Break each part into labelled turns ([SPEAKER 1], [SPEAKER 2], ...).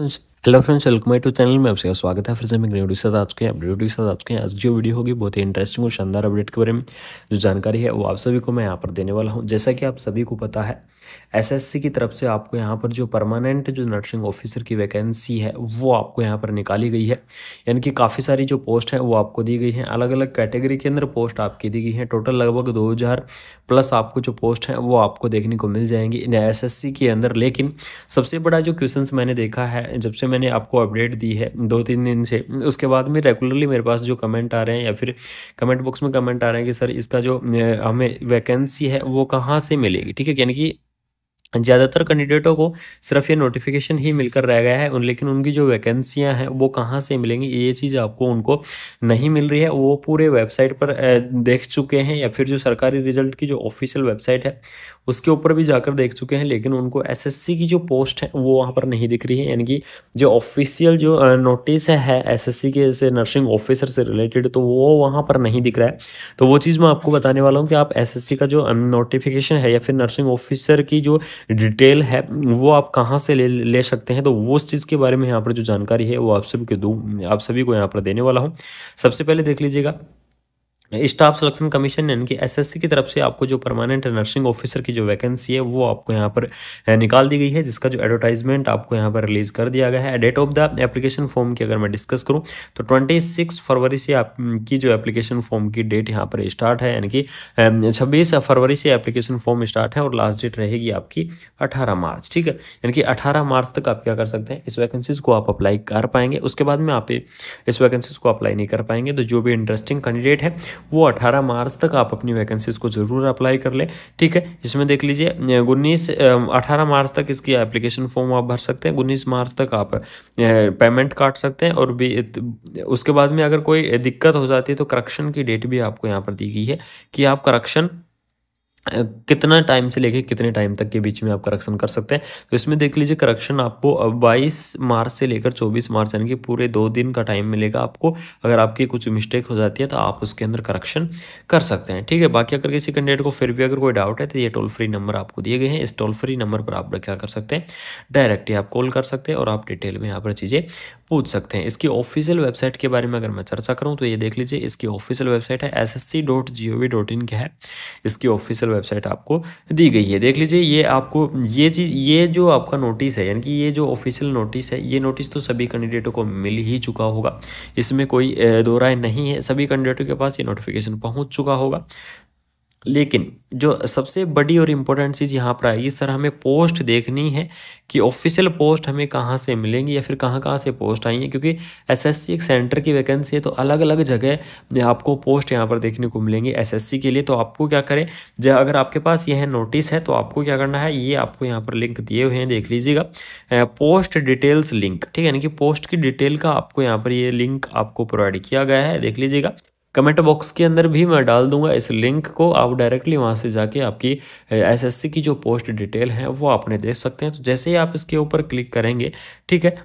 [SPEAKER 1] Since hello friends welcome to channel में आपका स्वागत है फिर से मैं वीडियो साथ आपके अपडेट के साथ आपके आज जो वीडियो होगी बहुत ही इंटरेस्टिंग और शानदार अपडेट के बारे में जो जानकारी है वो आप सभी को मैं यहाँ पर देने वाला हूँ जैसा कि आप सभी को पता है एसएससी की तरफ से आपको यहाँ पर जो परमानेंट जो नर्सिंग ऑफिसर की वैकेंसी है वो आपको यहाँ पर निकाली गई है यानी कि काफ़ी सारी जो पोस्ट है वो आपको दी गई है अलग अलग कैटेगरी के अंदर पोस्ट आपकी दी गई है टोटल लगभग दो प्लस आपको जो पोस्ट है वो आपको देखने को मिल जाएंगी एस के अंदर लेकिन सबसे बड़ा जो क्वेश्चन मैंने देखा है जब से मैंने आपको अपडेट दी है दो तीन दिन से उसके बाद में रेगुलरली मेरे पास जो कमेंट आ रहे हैं या फिर कमेंट बॉक्स में कमेंट आ रहे हैं कि सर इसका जो हमें वैकेंसी है वो कहाँ से मिलेगी ठीक है यानी कि ज़्यादातर कैंडिडेटों को सिर्फ ये नोटिफिकेशन ही मिलकर रह गया है उन लेकिन उनकी जो वैकेंसियां हैं वो कहाँ से मिलेंगी ये चीज़ आपको उनको नहीं मिल रही है वो पूरे वेबसाइट पर देख चुके हैं या फिर जो सरकारी रिजल्ट की जो ऑफिशियल वेबसाइट है उसके ऊपर भी जाकर देख चुके हैं लेकिन उनको एस की जो पोस्ट है वो वहाँ पर नहीं दिख रही है यानी कि जो ऑफिशियल जो नोटिस है सी के से नर्सिंग ऑफिसर से रिलेटेड तो वो वहाँ पर नहीं दिख रहा है तो वो चीज़ मैं आपको बताने वाला हूँ कि आप एस का जो नोटिफिकेशन है या फिर नर्सिंग ऑफिसर की जो डिटेल है वो आप कहाँ से ले ले सकते हैं तो वो उस चीज़ के बारे में यहाँ पर जो जानकारी है वो आप सभी को दूँ आप सभी को यहाँ पर देने वाला हूँ सबसे पहले देख लीजिएगा स्टाफ सिलेक्शन कमीशन यानी कि एसएससी की तरफ से आपको जो परमानेंट नर्सिंग ऑफिसर की जो वैकेंसी है वो आपको यहाँ पर निकाल दी गई है जिसका जो एडवर्टाइजमेंट आपको यहाँ पर रिलीज कर दिया गया है date of the application form की अगर मैं डिस्कस करूँ तो ट्वेंटी सिक्स फरवरी से आपकी जो एप्लीकेशन फॉर्म की डेट यहाँ पर स्टार्ट है यानी कि छब्बीस फरवरी से एप्लीकेशन फॉर्म स्टार्ट है और लास्ट डेट रहेगी आपकी अठारह मार्च ठीक है यानी कि अठारह मार्च तक आप क्या कर सकते हैं इस वैकेंसीज़ को आप अप्लाई कर पाएंगे उसके बाद में आप इस वैकेंसीज़ को अप्लाई नहीं कर पाएंगे तो जो भी इंटरेस्टिंग कैंडिडेट है वो अठारह मार्च तक आप अपनी वैकेंसीज को ज़रूर अप्लाई कर लें ठीक है इसमें देख लीजिए उन्नीस अठारह मार्च तक इसकी एप्लीकेशन फॉर्म आप भर सकते हैं उन्नीस मार्च तक आप पेमेंट काट सकते हैं और भी उसके बाद में अगर कोई दिक्कत हो जाती है तो करक्शन की डेट भी आपको यहाँ पर दी गई है कि आप करक्शन कितना टाइम से लेके कितने टाइम तक के बीच में आप करेक्शन कर सकते हैं तो इसमें देख लीजिए करेक्शन आपको 22 मार्च से लेकर 24 मार्च यानी कि पूरे दो दिन का टाइम मिलेगा आपको अगर आपकी कुछ मिस्टेक हो जाती है तो आप उसके अंदर करेक्शन कर सकते हैं ठीक है बाकी अगर किसी कैंडिडेट को फिर भी अगर कोई डाउट है तो ये टोल फ्री नंबर आपको दिए गए हैं इस टोल फ्री नंबर पर आप क्या कर सकते हैं डायरेक्टली आप कॉल कर सकते हैं और आप डिटेल में यहाँ पर चीज़ें पूछ सकते हैं इसकी ऑफिशियल वेबसाइट के बारे में अगर मैं चर्चा करूँ तो ये देख लीजिए इसकी ऑफिशियल वेबसाइट है S S C dot G O V in है इसकी ऑफिशियल ऑफिशियल वेबसाइट आपको दी गई है देख लीजिए ये आपको ये चीज़ ये जो आपका नोटिस है यानी कि ये जो ऑफिशियल नोटिस है ये नोटिस तो सभी कैंडिडेटों को मिल ही चुका होगा इसमें कोई दो राय नहीं है सभी कैंडिडेटों के पास ये नोटिफिकेशन पहुँच चुका होगा लेकिन जो सबसे बड़ी और इम्पोर्टेंट चीज़ यहाँ पर आएगी सर हमें पोस्ट देखनी है कि ऑफिशियल पोस्ट हमें कहाँ से मिलेंगी या फिर कहाँ कहाँ से पोस्ट आई है क्योंकि एसएससी एक सेंटर की वैकेंसी है तो अलग अलग जगह आपको पोस्ट यहाँ पर देखने को मिलेंगी एसएससी के लिए तो आपको क्या करें जब अगर आपके पास यह नोटिस है तो आपको क्या करना है ये आपको यहाँ पर लिंक दिए हुए हैं देख लीजिएगा पोस्ट डिटेल्स लिंक ठीक है यानी कि पोस्ट की डिटेल का आपको यहाँ पर ये लिंक आपको प्रोवाइड किया गया है देख लीजिएगा कमेंट बॉक्स के अंदर भी मैं डाल दूंगा इस लिंक को आप डायरेक्टली वहाँ से जाके आपकी एसएससी की जो पोस्ट डिटेल है वो आपने देख सकते हैं तो जैसे ही आप इसके ऊपर क्लिक करेंगे ठीक है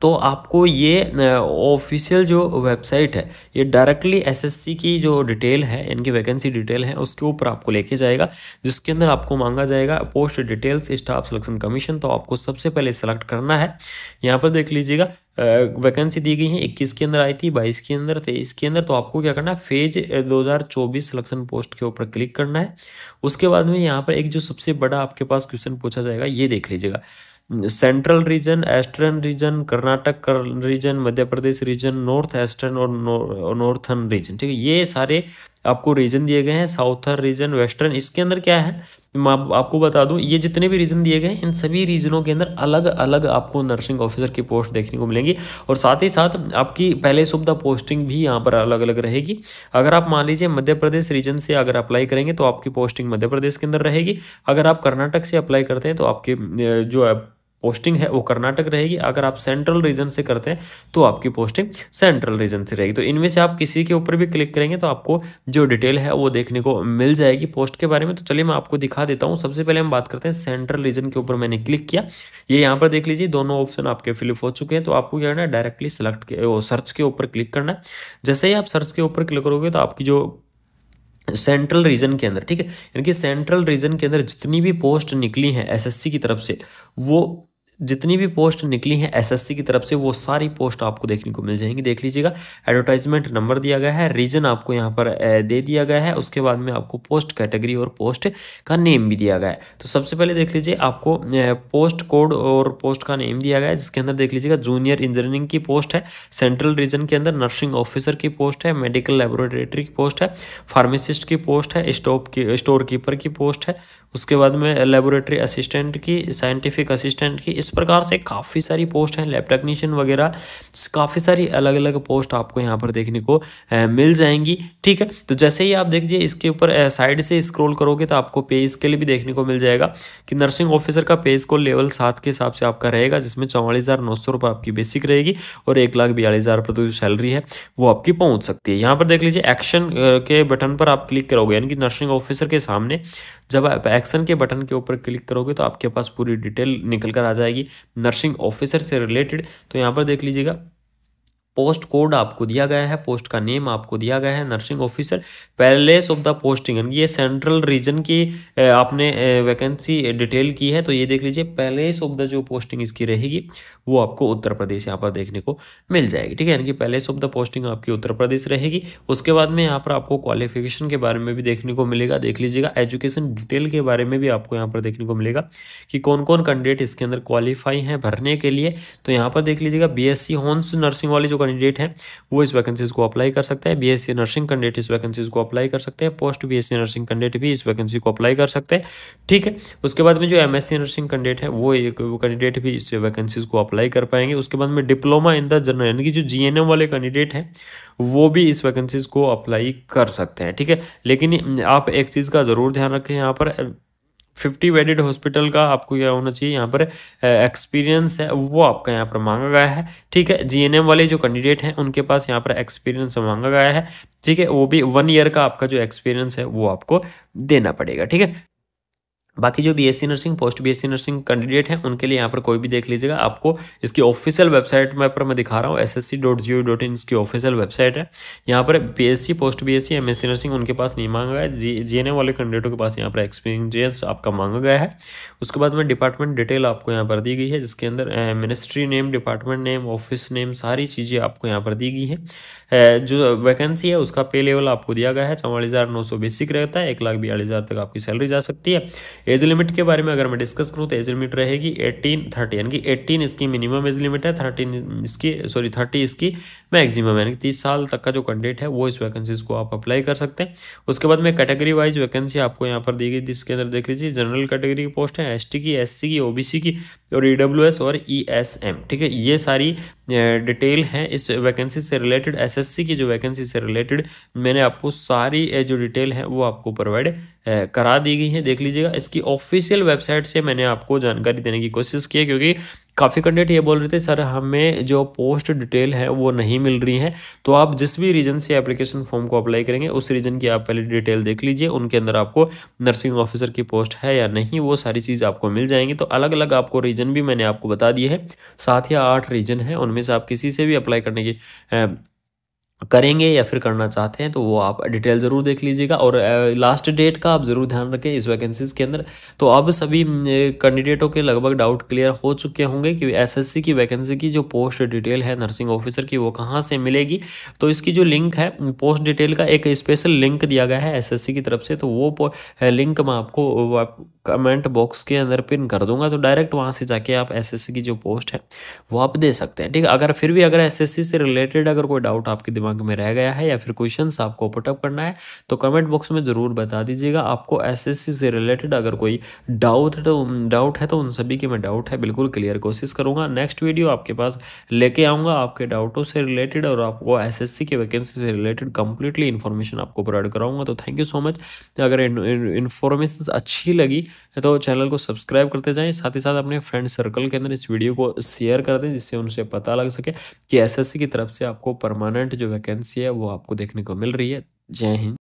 [SPEAKER 1] तो आपको ये ऑफिशियल जो वेबसाइट है ये डायरेक्टली एसएससी की जो डिटेल है इनकी वैकेंसी डिटेल है उसके ऊपर आपको लेके जाएगा जिसके अंदर आपको मांगा जाएगा post details staff selection commission तो आपको सबसे पहले सेलेक्ट करना है यहाँ पर देख लीजिएगा वैकेंसी दी गई है इक्कीस के अंदर आई थी बाईस के अंदर तेईस के अंदर तो आपको क्या करना है फेज 2024 सिलेक्शन पोस्ट के ऊपर क्लिक करना है उसके बाद में यहाँ पर एक जो सबसे बड़ा आपके पास क्वेश्चन पूछा जाएगा ये देख लीजिएगा central region eastern region Karnataka region Madhya Pradesh region north eastern और नॉर्थन रीजन ठीक है ये सारे आपको रीजन दिए गए हैं साउथर रीजन वेस्टर्न इसके अंदर क्या है मैं आपको बता दूं ये जितने भी रीजन दिए गए इन सभी रीजनों के अंदर अलग अलग आपको नर्सिंग ऑफिसर की पोस्ट देखने को मिलेंगी और साथ ही साथ आपकी पहले सुविधा पोस्टिंग भी यहाँ पर अलग अलग रहेगी अगर आप मान लीजिए मध्य प्रदेश रीजन से अगर अप्लाई करेंगे तो आपकी पोस्टिंग मध्य प्रदेश के अंदर रहेगी अगर आप कर्नाटक से अप्लाई करते हैं तो आपके जो पोस्टिंग है वो कर्नाटक रहेगी अगर आप सेंट्रल रीजन से करते हैं तो आपकी पोस्टिंग सेंट्रल रीजन से रहेगी तो इनमें से आप किसी के ऊपर भी क्लिक करेंगे तो आपको जो डिटेल है वो देखने को मिल जाएगी पोस्ट के बारे में तो चलिए मैं आपको दिखा देता हूँ सबसे पहले हम बात करते हैं सेंट्रल रीजन के ऊपर मैंने क्लिक किया ये यहाँ पर देख लीजिए दोनों ऑप्शन आपके फिलिप हो चुके हैं तो आपको क्या करना है डायरेक्टली सेलेक्ट सर्च के ऊपर क्लिक करना है जैसे ही आप सर्च के ऊपर क्लिक करोगे तो आपकी जो सेंट्रल रीजन के अंदर ठीक है यानी कि सेंट्रल रीजन के अंदर जितनी भी पोस्ट निकली हैं एसएससी की तरफ से वो जितनी भी पोस्ट निकली हैं एसएससी की तरफ से वो सारी पोस्ट आपको देखने को मिल जाएंगी देख लीजिएगा एडवर्टाइजमेंट नंबर दिया गया है रीजन आपको यहाँ पर दे दिया गया है उसके बाद में आपको पोस्ट कैटेगरी और पोस्ट का नेम भी दिया गया है तो सबसे पहले देख लीजिए आपको पोस्ट कोड और पोस्ट का नेम दिया गया है जिसके अंदर देख लीजिएगा जूनियर इंजीनियरिंग की पोस्ट है सेंट्रल रीजन के अंदर नर्सिंग ऑफिसर की पोस्ट है मेडिकल लेबोरेटरी की पोस्ट है फार्मासिस्ट की पोस्ट है स्टॉप की स्टोर कीपर की पोस्ट है उसके बाद में लेबोरेटरी असिस्टेंट की साइंटिफिक असिस्टेंट की इस प्रकार से काफ़ी सारी पोस्ट हैं लैब टेक्नीशियन वगैरह काफ़ी सारी अलग अलग पोस्ट आपको यहाँ पर देखने को मिल जाएंगी ठीक है तो जैसे ही आप देखिए इसके ऊपर साइड से स्क्रॉल करोगे तो आपको पे स्केल भी देखने को मिल जाएगा कि नर्सिंग ऑफिसर का पे स्कोल लेवल सात के हिसाब से आपका रहेगा जिसमें चौवालीस हज़ार नौ सौ रुपये आपकी बेसिक रहेगी और एक लाख बयालीस हज़ार रुपये तो जो सैलरी है वो आपकी पहुँच सकती है यहाँ पर देख लीजिए एक्शन के बटन पर आप क्लिक करोगे यानी कि नर्सिंग ऑफिसर के सामने जब आप एक्शन के बटन के ऊपर क्लिक करोगे तो आपके पास पूरी डिटेल निकल कर आ जाएगी नर्सिंग ऑफिसर से रिलेटेड तो यहाँ पर देख लीजिएगा पोस्ट कोड आपको दिया गया है पोस्ट का नेम आपको दिया गया है nursing officer place of the posting यानी ये सेंट्रल रीजन की आपने वैकेंसी डिटेल की है तो ये देख लीजिए पैलेस ऑफ द जो पोस्टिंग इसकी रहेगी वो आपको उत्तर प्रदेश यहाँ पर देखने को मिल जाएगी ठीक है यानी कि पैलेस ऑफ द पोस्टिंग आपकी उत्तर प्रदेश रहेगी उसके बाद में यहाँ पर आपको क्वालिफिकेशन के बारे में भी देखने को मिलेगा देख लीजिएगा एजुकेशन डिटेल के बारे में भी आपको यहाँ पर देखने को मिलेगा कि कौन कौन कैंडिडेट इसके अंदर क्वालिफाई हैं भरने के लिए तो यहाँ पर देख लीजिएगा बी एस सी नर्सिंग वाली जो कैंडिडेट हैं वो इस वैकेंसीज को अप्लाई कर सकते हैं बीएससी नर्सिंग कैंडिडेट इस वैकेंसीज को अप्लाई कर सकते हैं पोस्ट बीएससी नर्सिंग कैंडिडेट भी इस वैकेंसी को अप्लाई कर सकते हैं ठीक है उसके बाद में जो एमएससी नर्सिंग कैंडिडेट है वो एक कैंडिडेट भी इस वैकेंसीज को अप्लाई कर पाएंगे उसके बाद में डिप्लोमा इन द जनरल यानी कि जो जी वाले कैंडिडेट हैं वो भी इस वैकेंसीज को अप्लाई कर सकते हैं ठीक है लेकिन आप एक चीज़ का ज़रूर ध्यान रखें यहाँ पर फिफ्टी बेडेड हॉस्पिटल का आपको क्या होना चाहिए यहाँ पर एक्सपीरियंस है वो आपका यहाँ पर मांगा गया है ठीक है जीएनएम वाले जो कैंडिडेट हैं उनके पास यहाँ पर एक्सपीरियंस मांगा गया है ठीक है वो भी वन ईयर का आपका जो एक्सपीरियंस है वो आपको देना पड़ेगा ठीक है बाकी जो BSc nursing post BSc nursing candidate हैं उनके लिए यहाँ पर कोई भी देख लीजिएगा आपको इसकी ऑफिशियल वेबसाइट में पर मैं दिखा रहा हूँ S S C dot G O dot in इसकी ऑफिशियल वेबसाइट है यहाँ पर BSc post BSc MSc nursing उनके पास नहीं मांगा है जी जी वाले कैंडिडेटों के पास यहाँ पर एक्सपीरियंस आपका मांगा गया है उसके बाद में डिपार्टमेंट डिटेल आपको यहाँ पर दी गई है जिसके अंदर ministry name department name office name सारी चीज़ें आपको यहाँ पर दी गई हैं जो वैकेंसी है उसका पे लेवल आपको दिया गया है चौवालीस हज़ार नौ सौ बेसिक रहता है एक लाख बयालीस हज़ार तक आपकी सैलरी जा सकती है एज लिमिट के बारे में अगर मैं डिस्कस करूँ तो एज लिमिट रहेगी एटीन थर्टी यानी कि एटीन इसकी मिनिमम एज लिमिट है थर्टीन इसकी सॉरी थर्टी इसकी मैक्सिमम यानी कि तीस साल तक का जो कैंडिडेट है वो इस वैकेंसीज को आप अप्लाई कर सकते हैं उसके बाद में कैटेगरी वाइज वैकेंसी आपको यहाँ पर दी गई जिसके अंदर देख लीजिए जनरल कैटेगरी की पोस्ट है एस की एस की ओ की और ई और ई ठीक है ये सारी डिटेल है इस वैकेंसी से रिलेटेड एस की जो वैकेंसी से रिलेटेड मैंने आपको सारी जो डिटेल है वो आपको प्रोवाइड करा दी गई हैं देख लीजिएगा इसकी ऑफिशियल वेबसाइट से मैंने आपको जानकारी देने की कोशिश की है क्योंकि काफ़ी कैंडिडेट ये बोल रहे थे सर हमें जो पोस्ट डिटेल है वो नहीं मिल रही है तो आप जिस भी रीजन से एप्लीकेशन फॉर्म को अप्लाई करेंगे उस रीजन की आप पहले डिटेल देख लीजिए उनके अंदर आपको नर्सिंग ऑफिसर की पोस्ट है या नहीं वो सारी चीज़ आपको मिल जाएंगी तो अलग अलग आपको रीजन भी मैंने आपको बता दिए हैं सात या आठ रीजन है उनमें से आप किसी से भी अप्लाई करने की करेंगे या फिर करना चाहते हैं तो वो आप डिटेल ज़रूर देख लीजिएगा और लास्ट डेट का आप ज़रूर ध्यान रखें इस वैकेंसीज़ के अंदर तो अब सभी कैंडिडेटों के लगभग डाउट क्लियर हो चुके होंगे कि एसएससी की वैकेंसी की जो पोस्ट डिटेल है नर्सिंग ऑफिसर की वो कहाँ से मिलेगी तो इसकी जो लिंक है पोस्ट डिटेल का एक स्पेशल लिंक दिया गया है एस की तरफ से तो वो लिंक मैं आपको कमेंट बॉक्स के अंदर पिन कर दूंगा तो डायरेक्ट वहाँ से जाके आप एसएससी की जो पोस्ट है वो आप दे सकते हैं ठीक है अगर फिर भी अगर एसएससी से रिलेटेड अगर कोई डाउट आपके दिमाग दिमाग में रह गया है या फिर क्वेश्चन आपको पुटअप करना है तो कमेंट बॉक्स में ज़रूर बता दीजिएगा आपको एस से रिलेटेड अगर कोई डाउट तो डाउट है तो उन सभी के मैं डाउट है बिल्कुल क्लियर कोशिश करूंगा नेक्स्ट वीडियो आपके पास लेके आऊंगा आपके डाउटों से रिलेटेड और आपको एस एस सी के वैकेंसी से रिलेटेड कंप्लीटली इन्फॉर्मेशन आपको प्रोवाइड कराऊंगा तो थैंक यू सो मच अगर इन्फॉर्मेशन अच्छी लगी तो चैनल को सब्सक्राइब करते जाएं साथ ही साथ अपने फ्रेंड सर्कल के अंदर इस वीडियो को शेयर कर दें जिससे उनसे पता लग सके कि एस की तरफ से आपको परमानेंट जो वैकेंसी है वो आपको देखने को मिल रही है जय हिंद